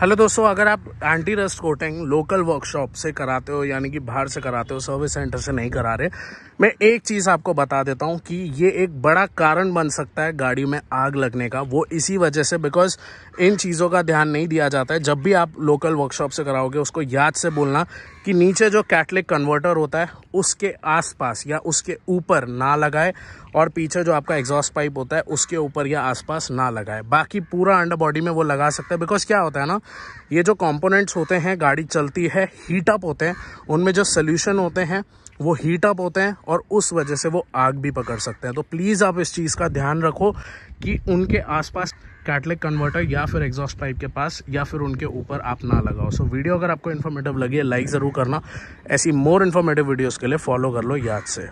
hello दोस्तों अगर आप anti rust coating local workshop से कराते हो यानी कि बाहर से कराते हो सर्विस सेंटर से नहीं करा रहे मैं एक चीज़ आपको बता देता हूँ कि ये एक बड़ा कारण बन सकता है गाड़ी में आग लगने का वो इसी वजह से बिकॉज इन चीज़ों का ध्यान नहीं दिया जाता है जब भी आप लोकल वर्कशॉप से कराओगे उसको याद से बोलना कि नीचे जो कैटलिक कन्वर्टर होता है उसके आसपास या उसके ऊपर ना लगाए और पीछे जो आपका एग्जॉस्ट पाइप होता है उसके ऊपर या आसपास ना लगाए बाकी पूरा अंडर बॉडी में वो लगा सकते हैं बिकॉज क्या होता है ना ये जो कंपोनेंट्स होते हैं गाड़ी चलती है हीट अप होते हैं उनमें जो सोल्यूशन होते हैं वो हीट अप होते हैं और उस वजह से वो आग भी पकड़ सकते हैं तो प्लीज़ आप इस चीज़ का ध्यान रखो कि उनके आसपास कैटलिक कन्वर्टर या फिर एग्जॉस्ट पाइप के पास या फिर उनके ऊपर आप ना लगाओ सो वीडियो अगर आपको इन्फॉर्मेटिव लगी है लाइक ज़रूर करना ऐसी मोर इन्फॉर्मेटिव वीडियोज़ के लिए फॉलो कर लो याद से